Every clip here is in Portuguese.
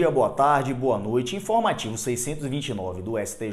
dia, boa tarde, boa noite. Informativo 629 do STJ.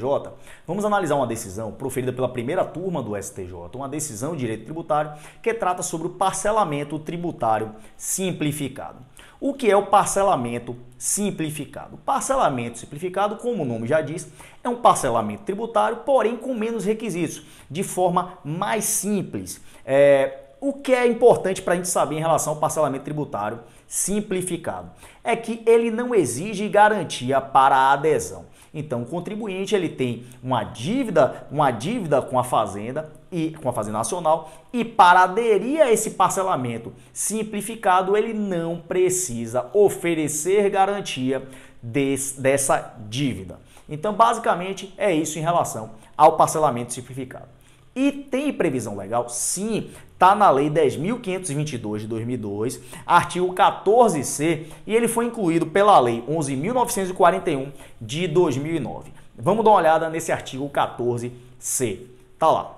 Vamos analisar uma decisão proferida pela primeira turma do STJ, uma decisão de direito tributário que trata sobre o parcelamento tributário simplificado. O que é o parcelamento simplificado? Parcelamento simplificado, como o nome já diz, é um parcelamento tributário, porém com menos requisitos, de forma mais simples. É, o que é importante para a gente saber em relação ao parcelamento tributário simplificado é que ele não exige garantia para a adesão. Então, o contribuinte ele tem uma dívida, uma dívida com a fazenda e com a Fazenda Nacional e para aderir a esse parcelamento simplificado, ele não precisa oferecer garantia des, dessa dívida. Então, basicamente é isso em relação ao parcelamento simplificado. E tem previsão legal? Sim, está na Lei 10.522 de 2002, artigo 14C, e ele foi incluído pela Lei 11.941 de 2009. Vamos dar uma olhada nesse artigo 14C. Tá lá.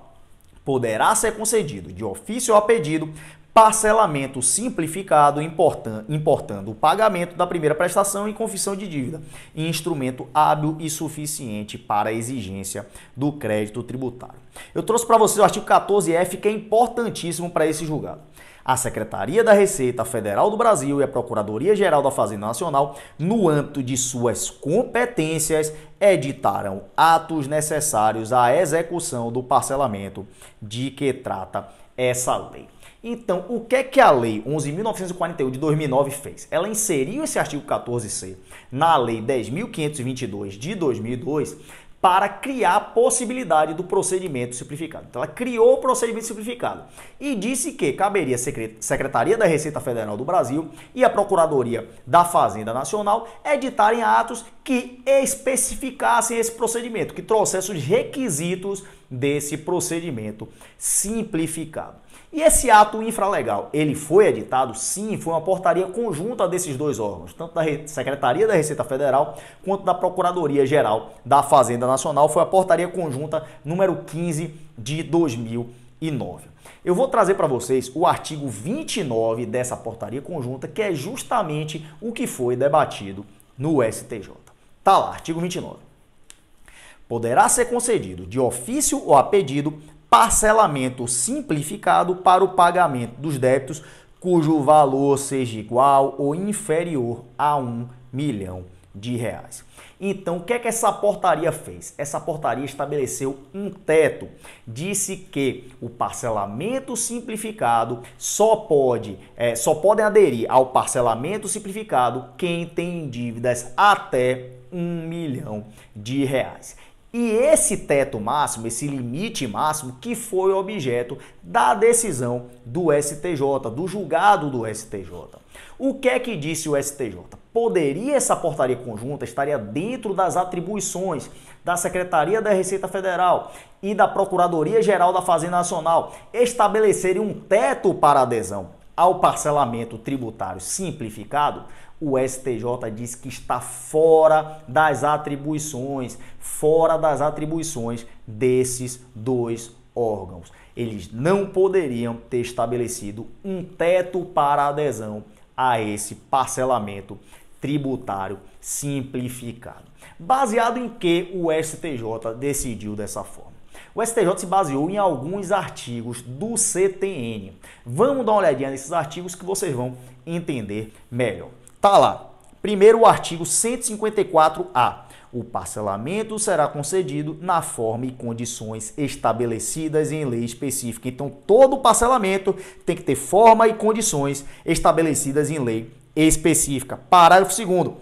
Poderá ser concedido de ofício ou a pedido parcelamento simplificado, importando o pagamento da primeira prestação e confissão de dívida, instrumento hábil e suficiente para a exigência do crédito tributário. Eu trouxe para você o artigo 14F, que é importantíssimo para esse julgado a Secretaria da Receita Federal do Brasil e a Procuradoria-Geral da Fazenda Nacional, no âmbito de suas competências, editarão atos necessários à execução do parcelamento de que trata essa lei. Então, o que é que a Lei 11.941 de 2009 fez? Ela inseriu esse artigo 14C na Lei 10.522 de 2002 para criar a possibilidade do procedimento simplificado. Então, ela criou o procedimento simplificado e disse que caberia à Secretaria da Receita Federal do Brasil e à Procuradoria da Fazenda Nacional editarem atos que especificassem esse procedimento, que trouxessem os requisitos desse procedimento simplificado. E esse ato infralegal, ele foi editado? Sim, foi uma portaria conjunta desses dois órgãos, tanto da Secretaria da Receita Federal quanto da Procuradoria Geral da Fazenda Nacional. Foi a portaria conjunta número 15 de 2009. Eu vou trazer para vocês o artigo 29 dessa portaria conjunta, que é justamente o que foi debatido no STJ. Tá lá, artigo 29 poderá ser concedido de ofício ou a pedido parcelamento simplificado para o pagamento dos débitos cujo valor seja igual ou inferior a um milhão de reais. Então, o que é que essa portaria fez? Essa portaria estabeleceu um teto. Disse que o parcelamento simplificado só pode, é, só podem aderir ao parcelamento simplificado quem tem dívidas até um milhão de reais. E esse teto máximo, esse limite máximo, que foi objeto da decisão do STJ, do julgado do STJ. O que é que disse o STJ? Poderia essa portaria conjunta estaria dentro das atribuições da Secretaria da Receita Federal e da Procuradoria Geral da Fazenda Nacional estabelecer um teto para adesão ao parcelamento tributário simplificado? o STJ diz que está fora das atribuições, fora das atribuições desses dois órgãos. Eles não poderiam ter estabelecido um teto para adesão a esse parcelamento tributário simplificado. Baseado em que o STJ decidiu dessa forma? O STJ se baseou em alguns artigos do CTN. Vamos dar uma olhadinha nesses artigos que vocês vão entender melhor. Tá lá. Primeiro o artigo 154-A. O parcelamento será concedido na forma e condições estabelecidas em lei específica. Então, todo parcelamento tem que ter forma e condições estabelecidas em lei específica. Parágrafo 2.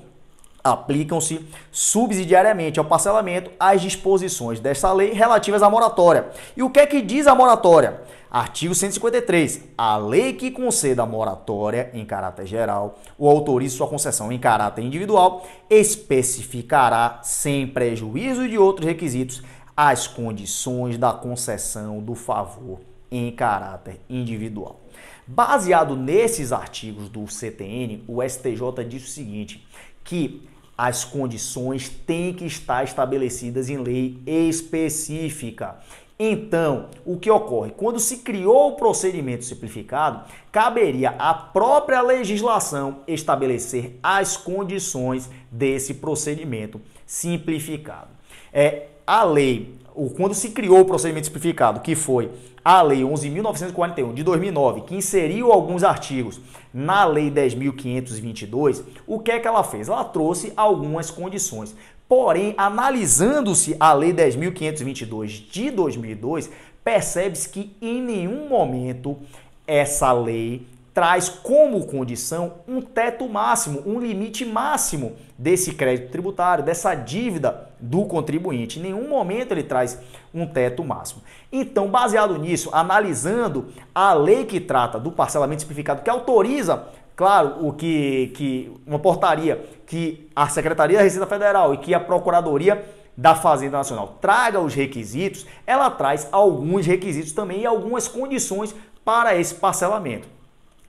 Aplicam-se subsidiariamente ao parcelamento as disposições desta lei relativas à moratória. E o que é que diz a moratória? Artigo 153. A lei que conceda moratória em caráter geral ou autorize sua concessão em caráter individual especificará, sem prejuízo de outros requisitos, as condições da concessão do favor em caráter individual. Baseado nesses artigos do CTN, o STJ diz o seguinte: que as condições têm que estar estabelecidas em lei específica então, o que ocorre? Quando se criou o procedimento simplificado, caberia à própria legislação estabelecer as condições desse procedimento simplificado. É a lei, ou quando se criou o procedimento simplificado, que foi a Lei 11.941 de 2009, que inseriu alguns artigos na Lei 10.522, o que é que ela fez? Ela trouxe algumas condições Porém, analisando-se a Lei 10.522 de 2002, percebe-se que em nenhum momento essa lei traz como condição um teto máximo, um limite máximo desse crédito tributário, dessa dívida do contribuinte. Em nenhum momento ele traz um teto máximo. Então, baseado nisso, analisando a lei que trata do parcelamento simplificado, que autoriza Claro, o que, que uma portaria que a Secretaria da Receita Federal e que a Procuradoria da Fazenda Nacional traga os requisitos, ela traz alguns requisitos também e algumas condições para esse parcelamento.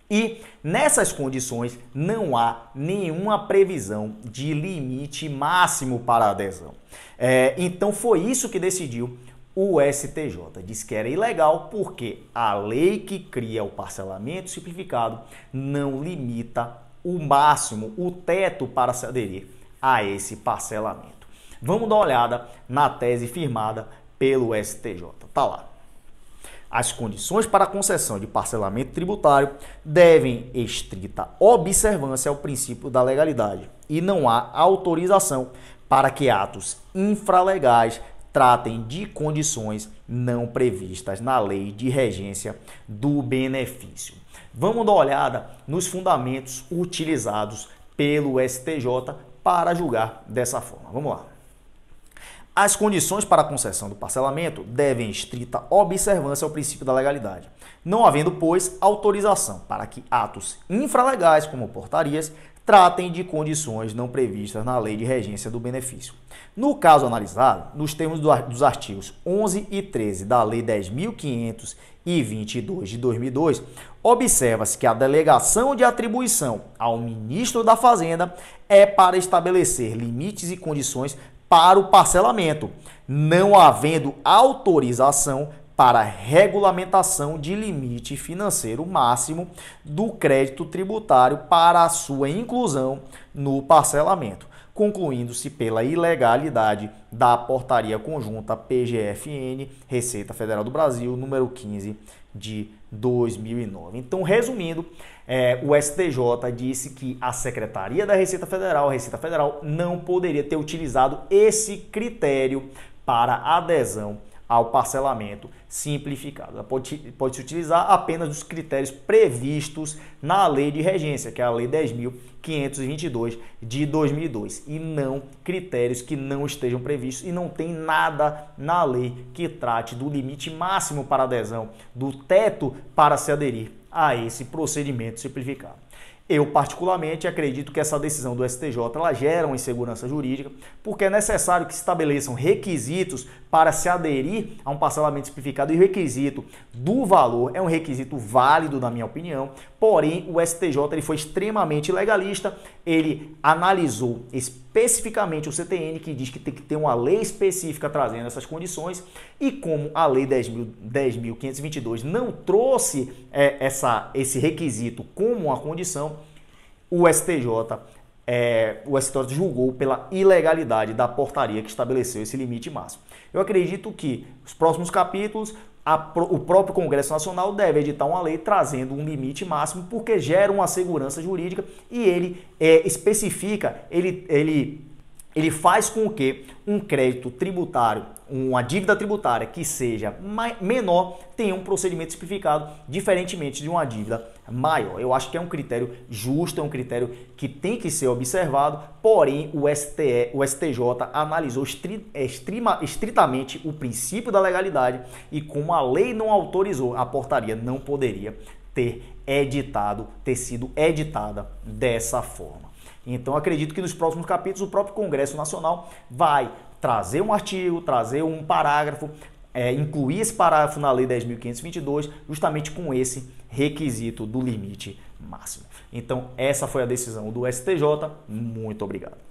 E nessas condições não há nenhuma previsão de limite máximo para adesão. É, então foi isso que decidiu o STJ diz que era ilegal porque a lei que cria o parcelamento simplificado não limita o máximo, o teto para se aderir a esse parcelamento. Vamos dar uma olhada na tese firmada pelo STJ. Tá lá. As condições para concessão de parcelamento tributário devem estrita observância ao princípio da legalidade e não há autorização para que atos infralegais tratem de condições não previstas na lei de regência do benefício. Vamos dar uma olhada nos fundamentos utilizados pelo STJ para julgar dessa forma. Vamos lá. As condições para a concessão do parcelamento devem estrita observância ao princípio da legalidade, não havendo, pois, autorização para que atos infralegais, como portarias, tratem de condições não previstas na lei de regência do benefício. No caso analisado, nos termos dos artigos 11 e 13 da Lei 10.522 de 2002, observa-se que a delegação de atribuição ao ministro da Fazenda é para estabelecer limites e condições para o parcelamento, não havendo autorização para regulamentação de limite financeiro máximo do crédito tributário para a sua inclusão no parcelamento, concluindo-se pela ilegalidade da portaria conjunta PGFN Receita Federal do Brasil número 15 de 2009. Então, resumindo, é, o STJ disse que a Secretaria da Receita Federal, a Receita Federal, não poderia ter utilizado esse critério para adesão ao parcelamento simplificado. Ela pode, pode se utilizar apenas os critérios previstos na lei de regência, que é a Lei 10.522 de 2002, e não critérios que não estejam previstos e não tem nada na lei que trate do limite máximo para adesão, do teto para se aderir a esse procedimento simplificado. Eu, particularmente, acredito que essa decisão do STJ ela gera uma insegurança jurídica, porque é necessário que se estabeleçam requisitos para se aderir a um parcelamento simplificado e o requisito do valor é um requisito válido, na minha opinião. Porém, o STJ ele foi extremamente legalista, ele analisou especificamente o CTN, que diz que tem que ter uma lei específica trazendo essas condições, e como a Lei 10.522 não trouxe é, essa, esse requisito como uma condição, o STJ, é, o STJ julgou pela ilegalidade da portaria que estabeleceu esse limite máximo. Eu acredito que os próximos capítulos a, o próprio Congresso Nacional deve editar uma lei trazendo um limite máximo, porque gera uma segurança jurídica e ele é, especifica, ele, ele, ele faz com que um crédito tributário, uma dívida tributária que seja menor, tenha um procedimento simplificado, diferentemente de uma dívida maior. Eu acho que é um critério justo, é um critério que tem que ser observado, porém o, STE, o STJ analisou estri, é, estrima, estritamente o princípio da legalidade e como a lei não autorizou, a portaria não poderia ter editado, ter sido editada dessa forma. Então acredito que nos próximos capítulos o próprio Congresso Nacional vai trazer um artigo, trazer um parágrafo, é, incluir esse parágrafo na Lei 10.522, justamente com esse requisito do limite máximo. Então, essa foi a decisão do STJ. Muito obrigado.